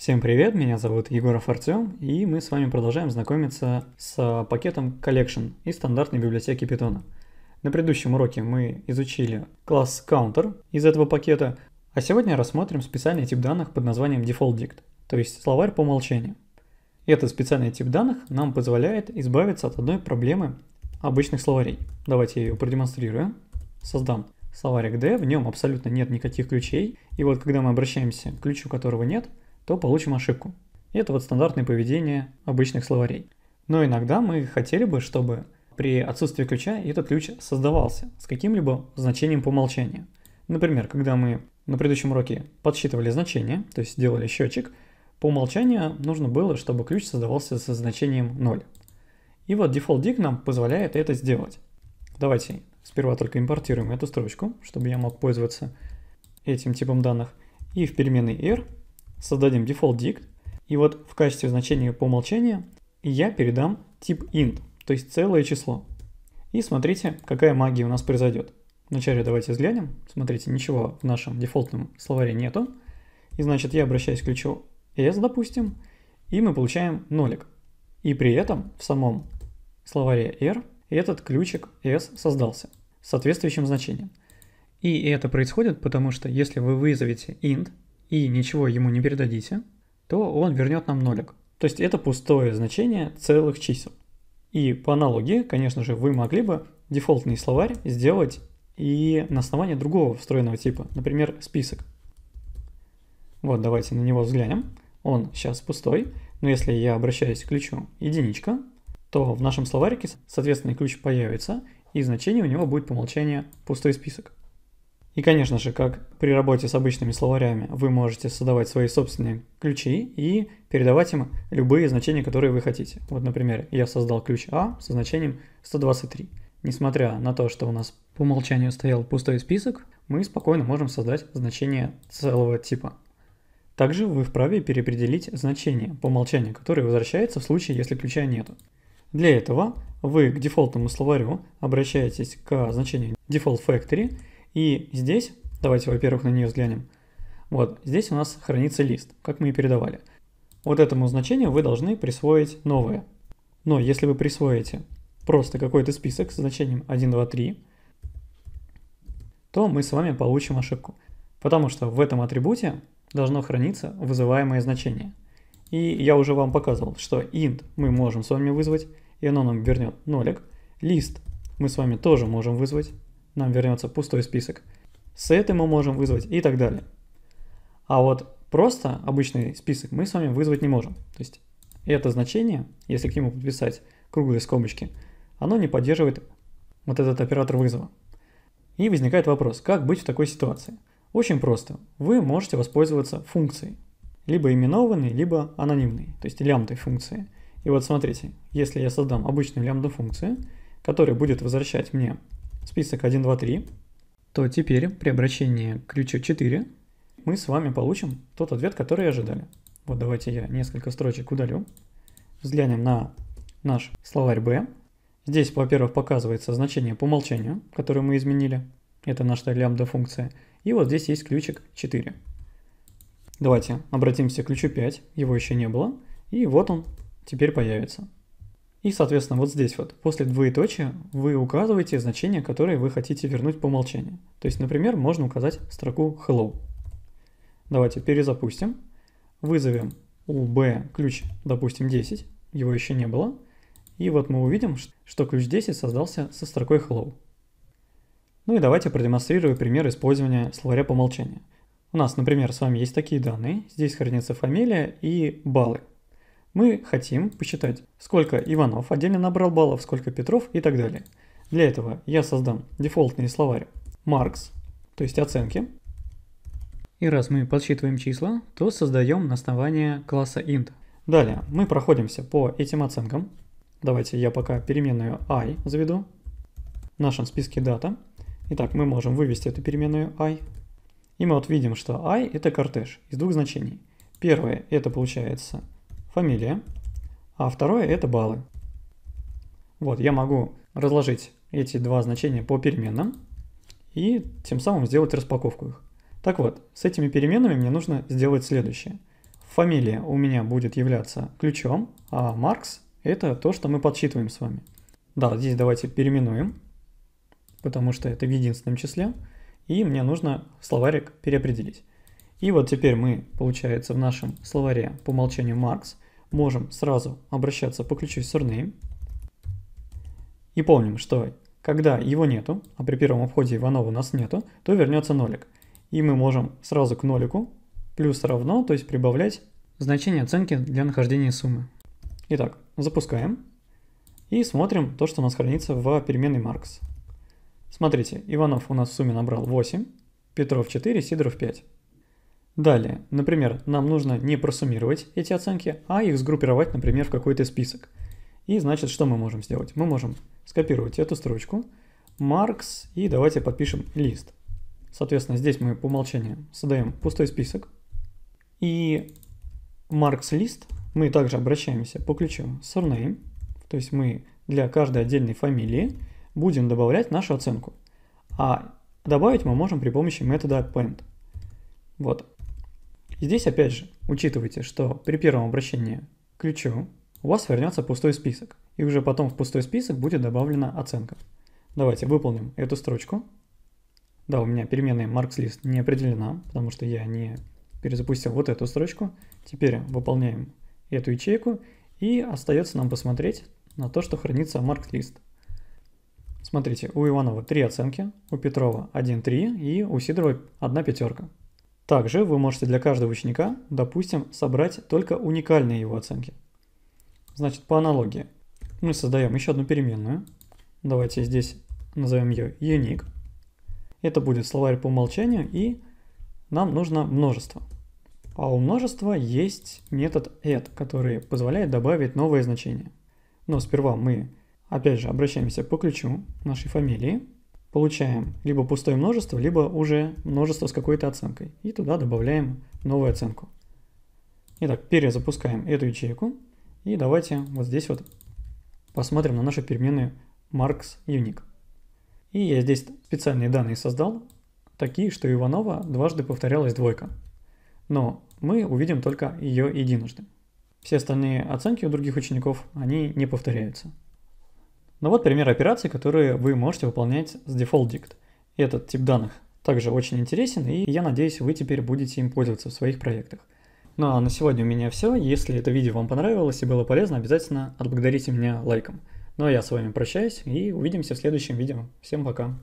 Всем привет, меня зовут Егоров Артем, и мы с вами продолжаем знакомиться с пакетом Collection из стандартной библиотеки Python. На предыдущем уроке мы изучили класс Counter из этого пакета, а сегодня рассмотрим специальный тип данных под названием Default Dict, то есть словарь по умолчанию. Этот специальный тип данных нам позволяет избавиться от одной проблемы обычных словарей. Давайте я ее продемонстрирую. Создам словарик D, в нем абсолютно нет никаких ключей, и вот когда мы обращаемся к ключу, которого нет – то получим ошибку. это вот стандартное поведение обычных словарей. Но иногда мы хотели бы, чтобы при отсутствии ключа этот ключ создавался с каким-либо значением по умолчанию. Например, когда мы на предыдущем уроке подсчитывали значение, то есть делали счетчик, по умолчанию нужно было, чтобы ключ создавался со значением 0. И вот default dig нам позволяет это сделать. Давайте сперва только импортируем эту строчку, чтобы я мог пользоваться этим типом данных. И в переменной r создадим default dict, и вот в качестве значения по умолчанию я передам тип int, то есть целое число. И смотрите, какая магия у нас произойдет. Вначале давайте взглянем. Смотрите, ничего в нашем дефолтном словаре нету. И значит, я обращаюсь к ключу s, допустим, и мы получаем нолик. И при этом в самом словаре r этот ключик s создался с соответствующим значением. И это происходит, потому что если вы вызовете int, и ничего ему не передадите, то он вернет нам нолик. То есть это пустое значение целых чисел. И по аналогии, конечно же, вы могли бы дефолтный словарь сделать и на основании другого встроенного типа, например, список. Вот, давайте на него взглянем. Он сейчас пустой, но если я обращаюсь к ключу единичка, то в нашем словарике соответственный ключ появится, и значение у него будет по умолчанию пустой список. И, конечно же, как при работе с обычными словарями, вы можете создавать свои собственные ключи и передавать им любые значения, которые вы хотите. Вот, например, я создал ключ А со значением 123. Несмотря на то, что у нас по умолчанию стоял пустой список, мы спокойно можем создать значение целого типа. Также вы вправе переопределить значение по умолчанию, которое возвращается в случае, если ключа нету. Для этого вы к дефолтному словарю обращаетесь к значению default factory – и здесь, давайте, во-первых, на нее взглянем. Вот, здесь у нас хранится лист, как мы и передавали. Вот этому значению вы должны присвоить новое. Но если вы присвоите просто какой-то список с значением 1, 2, 3, то мы с вами получим ошибку. Потому что в этом атрибуте должно храниться вызываемое значение. И я уже вам показывал, что int мы можем с вами вызвать, и оно нам вернет нолик. Лист мы с вами тоже можем вызвать, нам вернется пустой список. С этой мы можем вызвать и так далее. А вот просто обычный список мы с вами вызвать не можем. То есть это значение, если к нему подписать круглые скобочки, оно не поддерживает вот этот оператор вызова. И возникает вопрос, как быть в такой ситуации? Очень просто. Вы можете воспользоваться функцией, либо именованной, либо анонимной, то есть лямбдой функции. И вот смотрите, если я создам обычную лямбду функцию, которая будет возвращать мне список 1, 2, 3, то теперь при обращении ключа 4 мы с вами получим тот ответ, который ожидали. Вот давайте я несколько строчек удалю. Взглянем на наш словарь B. Здесь, во-первых, показывается значение по умолчанию, которое мы изменили. Это наша лямбда-функция. И вот здесь есть ключик 4. Давайте обратимся к ключу 5, его еще не было. И вот он теперь появится. И, соответственно, вот здесь вот, после двоеточия, вы указываете значение, которое вы хотите вернуть по умолчанию. То есть, например, можно указать строку hello. Давайте перезапустим. Вызовем у b ключ, допустим, 10, его еще не было. И вот мы увидим, что ключ 10 создался со строкой hello. Ну и давайте продемонстрирую пример использования словаря по умолчанию. У нас, например, с вами есть такие данные. Здесь хранится фамилия и баллы. Мы хотим посчитать, сколько Иванов отдельно набрал баллов, сколько Петров и так далее. Для этого я создам дефолтный словарь Маркс, то есть оценки. И раз мы подсчитываем числа, то создаем на основании класса int. Далее мы проходимся по этим оценкам. Давайте я пока переменную i заведу в нашем списке дата. Итак, мы можем вывести эту переменную i. И мы вот видим, что i это кортеж из двух значений. Первое это получается фамилия, а второе это баллы. Вот, я могу разложить эти два значения по переменам и тем самым сделать распаковку их. Так вот, с этими переменными мне нужно сделать следующее. Фамилия у меня будет являться ключом, а Маркс – это то, что мы подсчитываем с вами. Да, здесь давайте переименуем, потому что это в единственном числе, и мне нужно словарик переопределить. И вот теперь мы, получается, в нашем словаре по умолчанию Маркс можем сразу обращаться по ключу surname. И помним, что когда его нету, а при первом обходе Иванова у нас нету, то вернется нолик. И мы можем сразу к нолику плюс равно, то есть прибавлять значение оценки для нахождения суммы. Итак, запускаем и смотрим то, что у нас хранится в переменной Маркс. Смотрите, Иванов у нас в сумме набрал 8, Петров 4, Сидоров 5. Далее, например, нам нужно не просуммировать эти оценки, а их сгруппировать, например, в какой-то список. И значит, что мы можем сделать? Мы можем скопировать эту строчку, marks, и давайте подпишем лист. Соответственно, здесь мы по умолчанию создаем пустой список. И marks list мы также обращаемся по ключу surname, то есть мы для каждой отдельной фамилии будем добавлять нашу оценку. А добавить мы можем при помощи метода append. Вот. Здесь опять же учитывайте, что при первом обращении к ключу у вас вернется пустой список, и уже потом в пустой список будет добавлена оценка. Давайте выполним эту строчку. Да, у меня переменная marks_list не определена, потому что я не перезапустил вот эту строчку. Теперь выполняем эту ячейку, и остается нам посмотреть на то, что хранится marks_list. Смотрите, у Иванова три оценки, у Петрова 1-3 и у Сидорова одна пятерка. Также вы можете для каждого ученика, допустим, собрать только уникальные его оценки. Значит, по аналогии, мы создаем еще одну переменную. Давайте здесь назовем ее unique. Это будет словарь по умолчанию, и нам нужно множество. А у множества есть метод add, который позволяет добавить новое значение. Но сперва мы, опять же, обращаемся по ключу нашей фамилии, получаем либо пустое множество, либо уже множество с какой-то оценкой. И туда добавляем новую оценку. Итак, перезапускаем эту ячейку. И давайте вот здесь вот посмотрим на наши переменные marks unique. И я здесь специальные данные создал, такие, что Иванова дважды повторялась двойка. Но мы увидим только ее единожды. Все остальные оценки у других учеников, они не повторяются. Но ну вот пример операций, которые вы можете выполнять с Default Dict. Этот тип данных также очень интересен, и я надеюсь, вы теперь будете им пользоваться в своих проектах. Ну а на сегодня у меня все. Если это видео вам понравилось и было полезно, обязательно отблагодарите меня лайком. Ну а я с вами прощаюсь и увидимся в следующем видео. Всем пока!